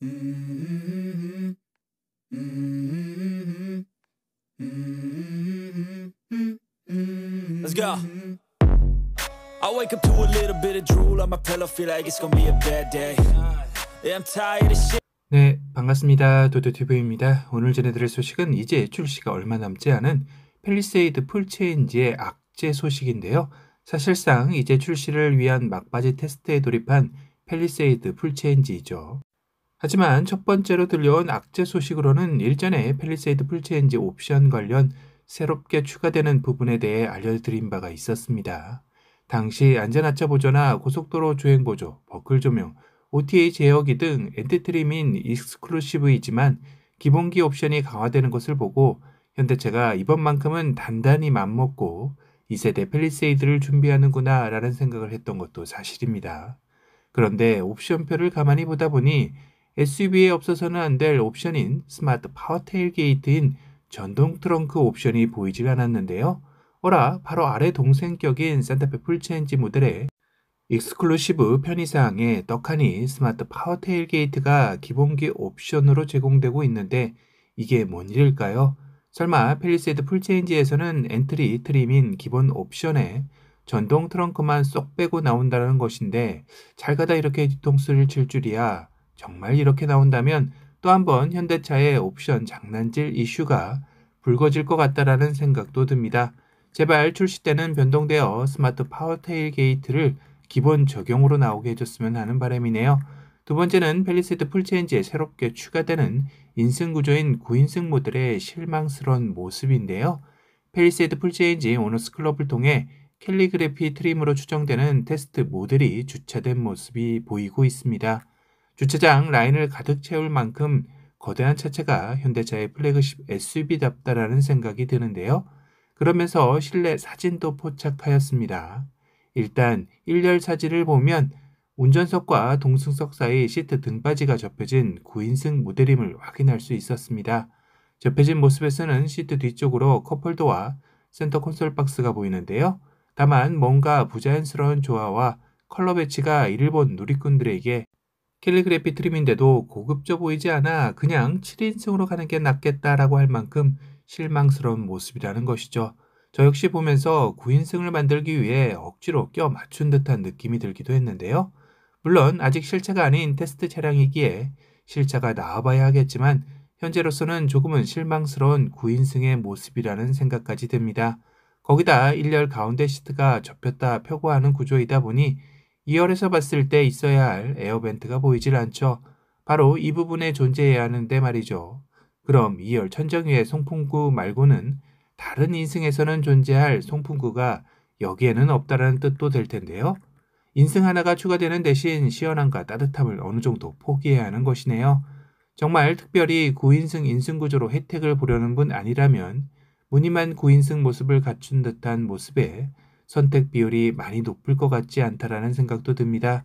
Let's go. I wake up to a little bit of drool on my pillow, feel like it's gonna be a bad day. Yeah, I'm tired of shit. 네, 반갑습니다. 도도튜브입니다. 오늘 전해드릴 소식은 이제 출시가 얼마 남지 않은 펠리세이드 풀체인지의 악재 소식인데요. 사실상 이제 출시를 위한 막바지 테스트에 돌입한 펠리세이드 풀체인지이죠. 하지만 첫 번째로 들려온 악재 소식으로는 일전에 펠리세이드 풀체인지 옵션 관련 새롭게 추가되는 부분에 대해 알려드린 바가 있었습니다. 당시 안전하차 보조나 고속도로 주행 보조, 버클 조명, OTA 제어기 등 엔티트림인 익스클루시브이지만 기본기 옵션이 강화되는 것을 보고 현대차가 이번만큼은 단단히 맘먹고 2세대 펠리세이드를 준비하는구나 라는 생각을 했던 것도 사실입니다. 그런데 옵션표를 가만히 보다 보니 SUV에 없어서는 안 될 옵션인 스마트 파워 테일게이트인 전동 트렁크 옵션이 보이질 않았는데요. 어라 바로 아래 동생격인 산타페 풀체인지 모델의 익스클루시브 편의사항에 떡하니 스마트 파워 테일게이트가 기본기 옵션으로 제공되고 있는데 이게 뭔 일일까요? 설마 펠리세드 풀체인지에서는 엔트리 트림인 기본 옵션에 전동 트렁크만 쏙 빼고 나온다는 것인데 잘 가다 이렇게 뒤통수를 칠 줄이야. 정말 이렇게 나온다면 또 한 번 현대차의 옵션 장난질 이슈가 불거질 것 같다라는 생각도 듭니다. 제발 출시 때는 변동되어 스마트 파워테일 게이트를 기본 적용으로 나오게 해줬으면 하는 바람이네요. 두 번째는 펠리세드 풀체인지에 새롭게 추가되는 인승 구조인 9인승 모델의 실망스러운 모습인데요. 펠리세드 풀체인지 오너스 클럽을 통해 캘리그래피 트림으로 추정되는 테스트 모델이 주차된 모습이 보이고 있습니다. 주차장 라인을 가득 채울 만큼 거대한 차체가 현대차의 플래그십 SUV답다라는 생각이 드는데요. 그러면서 실내 사진도 포착하였습니다. 일단 1열 사진을 보면 운전석과 동승석 사이 시트 등받이가 접혀진 9인승 모델임을 확인할 수 있었습니다. 접혀진 모습에서는 시트 뒤쪽으로 컵홀더와 센터 콘솔 박스가 보이는데요. 다만 뭔가 부자연스러운 조화와 컬러 배치가 일본 누리꾼들에게 캘리그래피 트림인데도 고급져 보이지 않아 그냥 7인승으로 가는 게 낫겠다라고 할 만큼 실망스러운 모습이라는 것이죠. 저 역시 보면서 9인승을 만들기 위해 억지로 껴 맞춘 듯한 느낌이 들기도 했는데요. 물론 아직 실차가 아닌 테스트 차량이기에 실차가 나와봐야 하겠지만 현재로서는 조금은 실망스러운 9인승의 모습이라는 생각까지 듭니다. 거기다 1열 가운데 시트가 접혔다 펴고 하는 구조이다 보니 2열에서 봤을 때 있어야 할 에어벤트가 보이질 않죠. 바로 이 부분에 존재해야 하는데 말이죠. 그럼 2열 천정 위의 송풍구 말고는 다른 인승에서는 존재할 송풍구가 여기에는 없다라는 뜻도 될 텐데요. 인승 하나가 추가되는 대신 시원함과 따뜻함을 어느 정도 포기해야 하는 것이네요. 정말 특별히 9인승 인승구조로 혜택을 보려는 분 아니라면 무늬만 9인승 모습을 갖춘 듯한 모습에 선택 비율이 많이 높을 것 같지 않다라는 생각도 듭니다.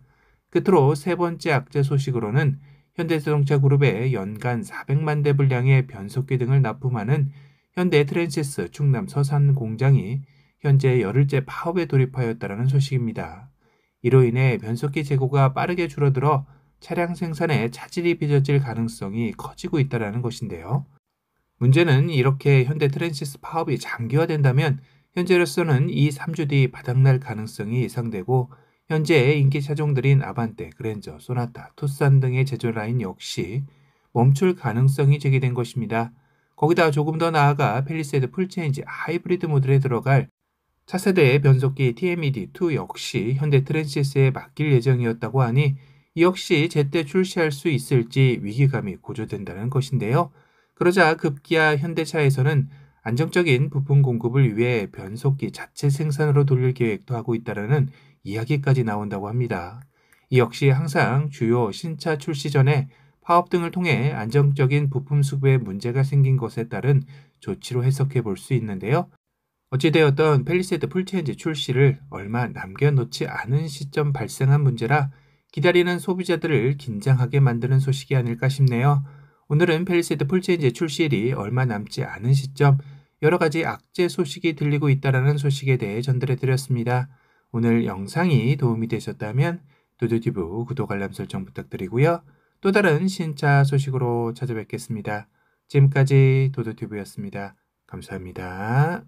끝으로 세 번째 악재 소식으로는 현대자동차 그룹의 연간 400만 대 분량의 변속기 등을 납품하는 현대 트랜시스 충남 서산 공장이 현재 열흘째 파업에 돌입하였다라는 소식입니다. 이로 인해 변속기 재고가 빠르게 줄어들어 차량 생산에 차질이 빚어질 가능성이 커지고 있다는 것인데요. 문제는 이렇게 현대 트랜시스 파업이 장기화된다면 현재로서는 이 3주 뒤 바닥날 가능성이 예상되고 현재 인기 차종들인 아반떼, 그랜저, 소나타, 투싼 등의 제조 라인 역시 멈출 가능성이 제기된 것입니다. 거기다 조금 더 나아가 펠리세드 풀체인지 하이브리드 모델에 들어갈 차세대의 변속기 TMED2 역시 현대 트랜시스에 맡길 예정이었다고 하니 이 역시 제때 출시할 수 있을지 위기감이 고조된다는 것인데요. 그러자 급기야 현대차에서는 안정적인 부품 공급을 위해 변속기 자체 생산으로 돌릴 계획도 하고 있다라는 이야기까지 나온다고 합니다. 이 역시 항상 주요 신차 출시 전에 파업 등을 통해 안정적인 부품 수급에 문제가 생긴 것에 따른 조치로 해석해 볼 수 있는데요. 어찌되었던 펠리세드 풀체인지 출시를 얼마 남겨놓지 않은 시점 발생한 문제라 기다리는 소비자들을 긴장하게 만드는 소식이 아닐까 싶네요. 오늘은 펠리세드 풀체인지 출시일이 얼마 남지 않은 시점 여러 가지 악재 소식이 들리고 있다라는 소식에 대해 전달해 드렸습니다. 오늘 영상이 도움이 되셨다면 두두튜브 구독 알람 설정 부탁드리고요. 또 다른 신차 소식으로 찾아뵙겠습니다. 지금까지 도도튜브였습니다. 감사합니다.